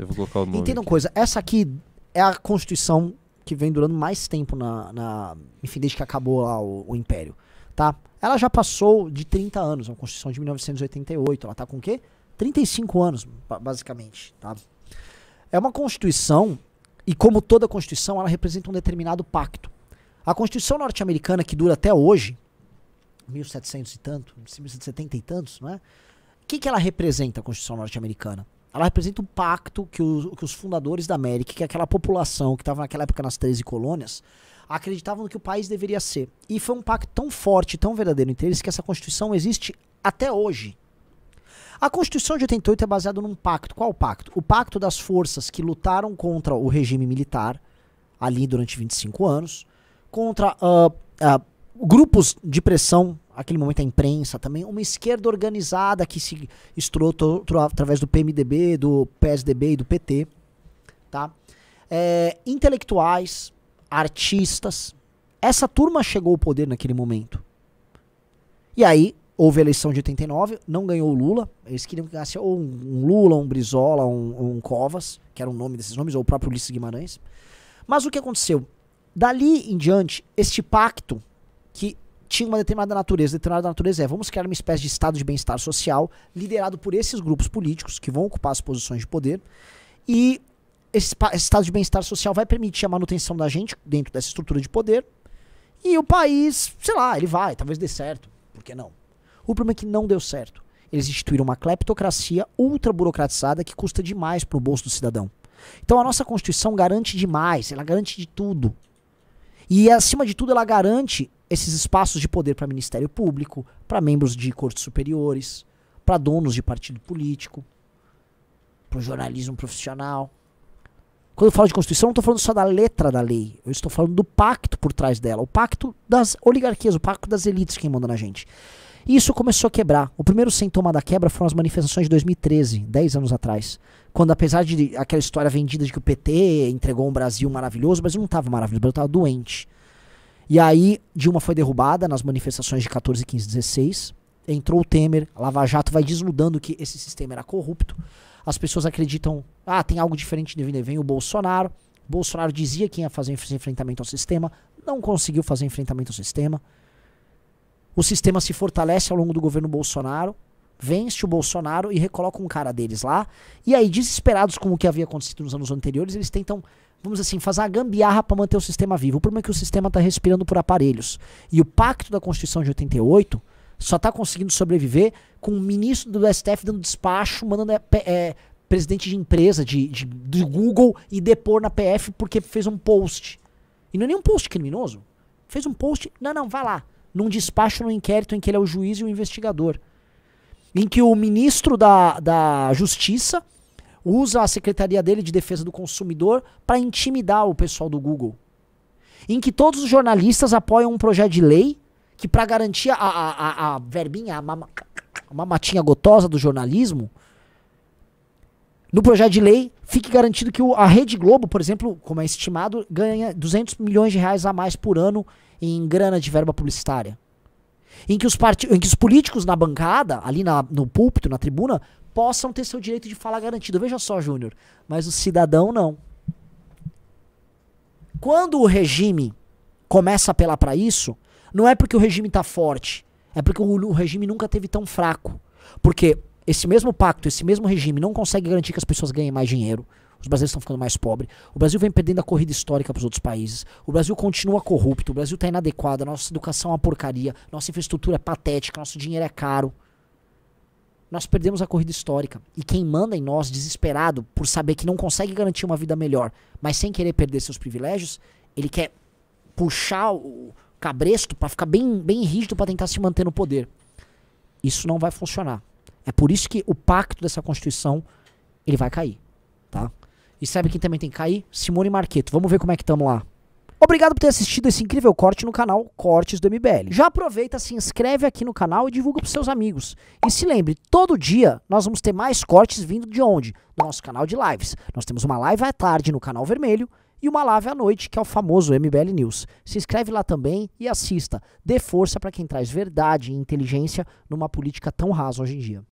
Eu vou colocar o nome. Entendam aqui. coisa, essa aqui é a constituição que vem durando mais tempo na, na enfim, desde que acabou lá o, o, império, tá? Ela já passou de 30 anos, é uma constituição de 1988, ela tá com o quê? 35 anos, basicamente, tá? É uma constituição e como toda constituição, ela representa um determinado pacto. A Constituição norte-americana que dura até hoje, 1700 e tanto, 1770 e tantos, não é? O que, que ela representa a Constituição norte-americana? ela representa um pacto que os, que os fundadores da América, que é aquela população que estava naquela época nas 13 colônias, acreditavam que o país deveria ser. E foi um pacto tão forte, tão verdadeiro entre eles, que essa Constituição existe até hoje. A Constituição de 88 é baseada num pacto. Qual pacto? O pacto das forças que lutaram contra o regime militar, ali durante 25 anos, contra uh, uh, grupos de pressão, aquele momento é a imprensa também, uma esquerda organizada que se estruturou através do PMDB, do PSDB e do PT, tá? É, intelectuais, artistas, essa turma chegou ao poder naquele momento. E aí houve a eleição de 89, não ganhou o Lula, eles queriam que ganhasse ou um Lula, um Brizola, um, um Covas, que era o um nome desses nomes, ou o próprio Ulisses Guimarães. Mas o que aconteceu? Dali em diante, este pacto que tinha uma determinada natureza. Determinada natureza é: vamos criar uma espécie de estado de bem-estar social liderado por esses grupos políticos que vão ocupar as posições de poder. E esse, esse estado de bem-estar social vai permitir a manutenção da gente dentro dessa estrutura de poder. E o país, sei lá, ele vai, talvez dê certo. Por que não? O problema é que não deu certo. Eles instituíram uma cleptocracia ultra burocratizada que custa demais para o bolso do cidadão. Então a nossa Constituição garante demais, ela garante de tudo. E acima de tudo, ela garante esses espaços de poder para Ministério Público, para membros de cortes superiores, para donos de partido político, para o jornalismo profissional. Quando eu falo de Constituição, não estou falando só da letra da lei. Eu estou falando do pacto por trás dela. O pacto das oligarquias, o pacto das elites que manda na gente. E isso começou a quebrar. O primeiro sintoma da quebra foram as manifestações de 2013, 10 anos atrás. Quando, apesar de aquela história vendida de que o PT entregou um Brasil maravilhoso, o Brasil não estava maravilhoso, o Brasil estava doente. E aí, Dilma foi derrubada nas manifestações de 14, 15, 16. Entrou o Temer, a Lava Jato vai desnudando que esse sistema era corrupto. As pessoas acreditam, ah, tem algo diferente de vem o Bolsonaro. Bolsonaro dizia que ia fazer enfrentamento ao sistema, não conseguiu fazer enfrentamento ao sistema. O sistema se fortalece ao longo do governo Bolsonaro, vence o Bolsonaro e recoloca um cara deles lá. E aí, desesperados com o que havia acontecido nos anos anteriores, eles tentam vamos assim, fazer a gambiarra para manter o sistema vivo. O problema é que o sistema está respirando por aparelhos. E o pacto da Constituição de 88 só está conseguindo sobreviver com o ministro do STF dando despacho, mandando é, é, presidente de empresa, de, de, de Google, e depor na PF porque fez um post. E não é nenhum post criminoso. Fez um post, não, não, vá lá. Num despacho, num inquérito em que ele é o juiz e o investigador. Em que o ministro da, da Justiça usa a secretaria dele de defesa do consumidor para intimidar o pessoal do Google. Em que todos os jornalistas apoiam um projeto de lei que, para garantir a, a, a, a, verbinha, a, mama, a mamatinha gotosa do jornalismo, no projeto de lei fique garantido que o, a Rede Globo, por exemplo, como é estimado, ganha 200 milhões de reais a mais por ano em grana de verba publicitária. Em que os, part... em que os políticos na bancada, ali na, no púlpito, na tribuna, possam ter seu direito de falar garantido. Veja só, Júnior, mas o cidadão não. Quando o regime começa a apelar para isso, não é porque o regime está forte, é porque o, o regime nunca teve tão fraco. Porque esse mesmo pacto, esse mesmo regime não consegue garantir que as pessoas ganhem mais dinheiro. Os brasileiros estão ficando mais pobres. O Brasil vem perdendo a corrida histórica para os outros países. O Brasil continua corrupto. O Brasil está inadequado. A nossa educação é uma porcaria. Nossa infraestrutura é patética. Nosso dinheiro é caro nós perdemos a corrida histórica. E quem manda em nós, desesperado por saber que não consegue garantir uma vida melhor, mas sem querer perder seus privilégios, ele quer puxar o cabresto para ficar bem, bem rígido para tentar se manter no poder. Isso não vai funcionar. É por isso que o pacto dessa Constituição ele vai cair, tá? E sabe quem também tem que cair? Simone Marqueto. Vamos ver como é que estamos lá. Obrigado por ter assistido esse incrível corte no canal Cortes do MBL. Já aproveita, se inscreve aqui no canal e divulga para seus amigos. E se lembre, todo dia nós vamos ter mais cortes vindo de onde? Do nosso canal de lives. Nós temos uma live à tarde no canal vermelho e uma live à noite, que é o famoso MBL News. Se inscreve lá também e assista. Dê força para quem traz verdade e inteligência numa política tão rasa hoje em dia.